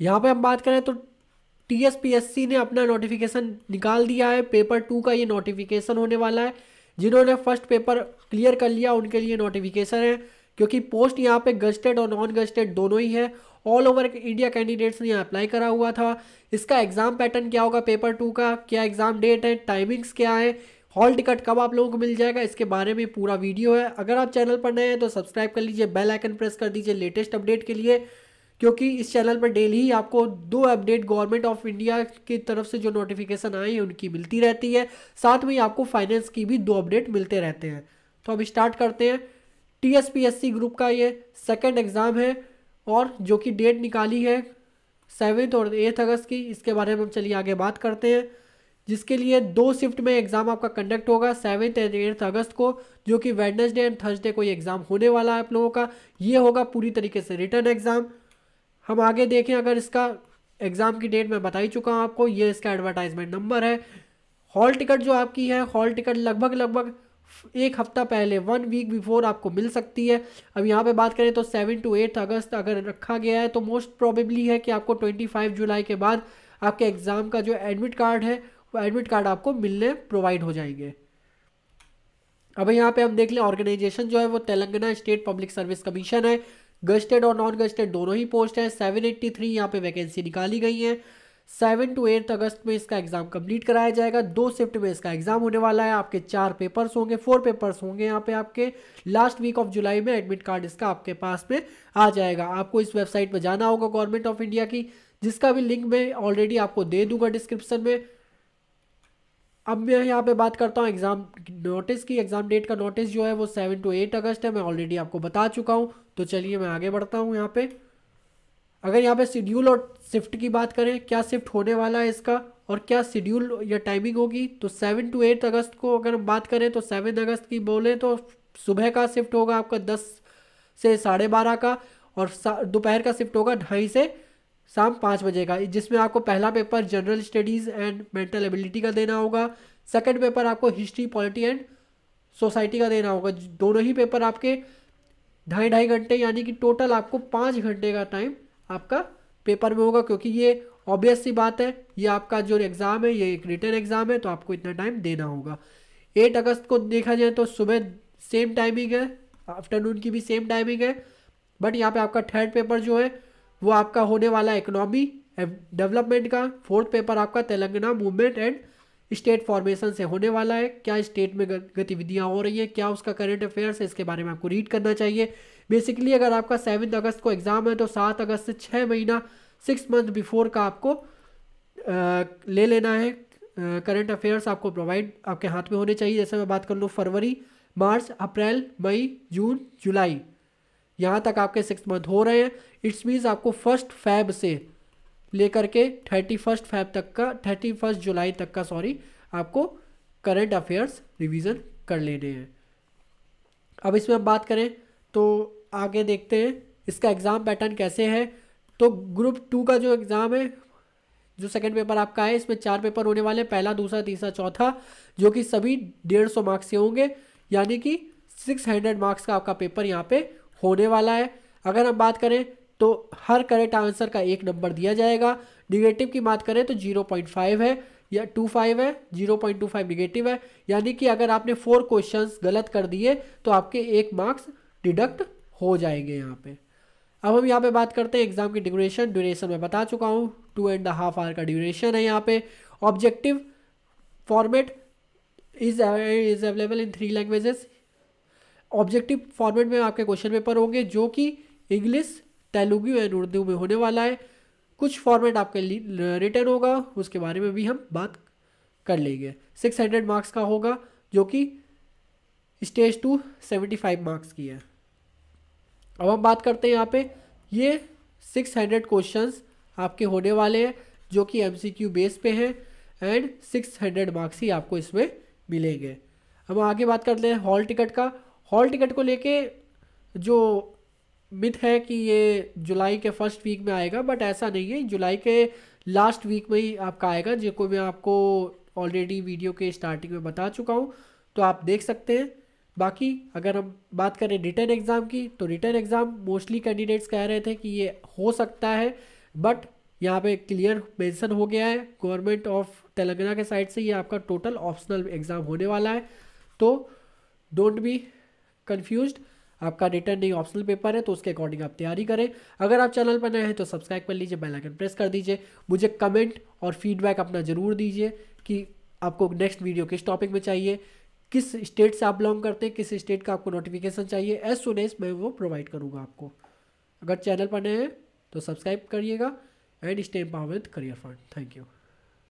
यहाँ पे हम बात करें तो टी ने अपना नोटिफिकेशन निकाल दिया है पेपर टू का ये नोटिफिकेशन होने वाला है जिन्होंने फर्स्ट पेपर क्लियर कर लिया उनके लिए नोटिफिकेशन है क्योंकि पोस्ट यहाँ पे गजटेड और नॉन गजटेड दोनों ही है ऑल ओवर इंडिया कैंडिडेट्स ने यहाँ अप्लाई करा हुआ था इसका एग्ज़ाम पैटर्न क्या होगा पेपर टू का क्या एग्ज़ाम डेट है टाइमिंग्स क्या है हॉल टिकट कब आप लोगों को मिल जाएगा इसके बारे में पूरा वीडियो है अगर आप चैनल पर नए हैं तो सब्सक्राइब कर लीजिए बेल आइकन प्रेस कर दीजिए लेटेस्ट अपडेट के लिए क्योंकि इस चैनल पर डेली ही आपको दो अपडेट गवर्नमेंट ऑफ इंडिया की तरफ से जो नोटिफिकेशन आए हैं उनकी मिलती रहती है साथ में ही आपको फाइनेंस की भी दो अपडेट मिलते रहते हैं तो अब स्टार्ट करते हैं टीएसपीएससी ग्रुप का ये सेकंड एग्ज़ाम है और जो कि डेट निकाली है सेवन्थ और एथ अगस्त की इसके बारे में हम चलिए आगे बात करते हैं जिसके लिए दो शिफ्ट में एग्ज़ाम आपका कंडक्ट होगा सेवन्थ एंड एट्थ अगस्त को जो कि वेडनेसडे एंड थर्सडे को ये एग्ज़ाम होने वाला है आप लोगों का ये होगा पूरी तरीके से रिटर्न एग्ज़ाम हम आगे देखें अगर इसका एग्ज़ाम की डेट मैं बता ही चुका हूँ आपको ये इसका एडवर्टाइजमेंट नंबर है हॉल टिकट जो आपकी है हॉल टिकट लगभग लगभग एक हफ्ता पहले वन वीक बिफोर आपको मिल सकती है अब यहाँ पे बात करें तो सेवन टू एट अगस्त अगर रखा गया है तो मोस्ट प्रोबेबली है कि आपको ट्वेंटी फाइव जुलाई के बाद आपके एग्ज़ाम का जो एडमिट कार्ड है वो एडमिट कार्ड आपको मिलने प्रोवाइड हो जाएंगे अब यहाँ पे हम देख लें ऑर्गेनाइजेशन जो है वो Telangana state public service commission है गजटेड और नॉन गजटेड दोनों ही पोस्ट हैं सेवन एट्टी थ्री यहाँ पर वैकेंसी निकाली गई है सेवन टू एट अगस्त में इसका एग्जाम कंप्लीट कराया जाएगा दो शिफ्ट में इसका एग्जाम होने वाला है आपके चार पेपर्स होंगे फोर पेपर्स होंगे यहाँ पे आपके लास्ट वीक ऑफ जुलाई में एडमिट कार्ड इसका आपके पास में आ जाएगा आपको इस वेबसाइट पर जाना होगा गवर्नमेंट ऑफ इंडिया की जिसका भी लिंक मैं ऑलरेडी आपको दे दूंगा डिस्क्रिप्शन में अब मैं यहाँ पे बात करता हूँ एग्ज़ाम नोटिस की एग्ज़ाम डेट का नोटिस जो है वो सेवन टू एट अगस्त है मैं ऑलरेडी आपको बता चुका हूँ तो चलिए मैं आगे बढ़ता हूँ यहाँ पे अगर यहाँ पे शेड्यूल और शिफ्ट की बात करें क्या शिफ्ट होने वाला है इसका और क्या शेड्यूल या टाइमिंग होगी तो सेवन टू एट अगस्त को अगर हम बात करें तो सेवन अगस्त की बोलें तो सुबह का शिफ्ट होगा आपका दस से साढ़े बारह का और दोपहर का शिफ्ट होगा ढाई से शाम पाँच बजे का जिसमें आपको पहला paper general studies and mental ability का देना होगा सेकंड पेपर आपको हिस्ट्री पॉलिटी एंड सोसाइटी का देना होगा दोनों ही पेपर आपके ढाई ढाई घंटे यानी कि टोटल आपको पाँच घंटे का टाइम आपका पेपर में होगा क्योंकि ये ऑब्वियस सी बात है ये आपका जो एग्ज़ाम है ये एक रिटर्न एग्ज़ाम है तो आपको इतना टाइम देना होगा एट अगस्त को देखा जाए तो सुबह सेम टाइमिंग है आफ्टरनून की भी सेम टाइमिंग है बट यहाँ पे आपका थर्ड पेपर जो है वो आपका होने वाला इकोनॉमी डेवलपमेंट का फोर्थ पेपर आपका Telangana movement and state formation से होने वाला है क्या स्टेट में गतिविधियाँ हो रही हैं क्या उसका करेंट अफेयर्स है इसके बारे में आपको रीड करना चाहिए बेसिकली अगर आपका सेवन अगस्त को एग्ज़ाम है तो सात अगस्त से छः महीना सिक्स मंथ बिफोर का आपको आ, ले लेना है करंट अफेयर्स आपको प्रोवाइड आपके हाथ में होने चाहिए जैसे मैं बात कर लूँ फरवरी मार्च अप्रैल मई जून जुलाई यहाँ तक आपके सिक्स मंथ हो रहे हैं इट्स मीन्स आपको फर्स्ट फैब से लेकर के थर्टी फर्स्ट फैब तक का थर्टी फर्स्ट जुलाई तक का सॉरी आपको करंट अफेयर्स रिवीजन कर लेने हैं अब इसमें हम बात करें तो आगे देखते हैं इसका एग्ज़ाम पैटर्न कैसे है तो ग्रुप टू का जो एग्ज़ाम है जो सेकंड पेपर आपका है इसमें चार पेपर होने वाले हैं पहला दूसरा तीसरा चौथा जो कि सभी डेढ़ सौ मार्क्स के होंगे यानी कि सिक्स हंड्रेड मार्क्स का आपका पेपर यहाँ पे होने वाला है अगर हम बात करें तो हर करेक्ट आंसर का एक नंबर दिया जाएगा निगेटिव की बात करें तो जीरो पॉइंट फाइव है या टू फाइव है zero point two five negative है यानी कि अगर आपने फोर क्वेश्चंस गलत कर दिए तो आपके एक मार्क्स डिडक्ट हो जाएंगे यहाँ पे अब हम यहाँ पे बात करते हैं एग्जाम की ड्यूरेशन ड्यूरेशन मैं बता चुका हूँ टू एंड हाफ आवर का ड्यूरेशन है यहाँ पे objective format is is available in three languages objective format में आपके क्वेश्चन पेपर होंगे जो कि इंग्लिश तेलुगु एंड उर्दू में होने वाला है कुछ फॉर्मेट आपके लिए रिटर्न होगा उसके बारे में भी हम बात कर लेंगे सिक्स हंड्रेड मार्क्स का होगा जो कि stage two seventy five marks की है अब हम बात करते हैं यहाँ पे ये सिक्स हंड्रेड क्वेश्चन आपके होने वाले हैं जो कि एम सी क्यू बेस पे हैं एंड सिक्स हंड्रेड मार्क्स ही आपको इसमें मिलेंगे हम आगे बात करते हैं हॉल टिकट का हॉल टिकट को लेके जो मिथ है कि ये जुलाई के फर्स्ट वीक में आएगा बट ऐसा नहीं है जुलाई के लास्ट वीक में ही आपका आएगा जिसको मैं आपको ऑलरेडी वीडियो के स्टार्टिंग में बता चुका हूँ तो आप देख सकते हैं बाकी अगर हम बात करें रिटर्न एग्ज़ाम की तो रिटर्न एग्ज़ाम मोस्टली कैंडिडेट्स कह रहे थे कि ये हो सकता है बट यहाँ पे क्लियर मेंशन हो गया है गवर्नमेंट ऑफ तेलंगाना के साइड से ये आपका टोटल ऑप्शनल एग्ज़ाम होने वाला है तो डोंट बी कन्फ्यूज आपका रिटर्न नहीं ऑप्शनल पेपर है तो उसके अकॉर्डिंग आप तैयारी करें अगर आप चैनल पर नए हैं तो सब्सक्राइब कर लीजिए बेल आइकन प्रेस कर दीजिए मुझे कमेंट और फीडबैक अपना ज़रूर दीजिए कि आपको नेक्स्ट वीडियो किस टॉपिक में चाहिए किस स्टेट से आप बिलोंग करते हैं किस स्टेट का आपको नोटिफिकेशन चाहिए एज सुन एज मैं वो प्रोवाइड करूँगा आपको अगर चैनल पर नए हैं तो सब्सक्राइब करिएगा and stay with Career Fund thank you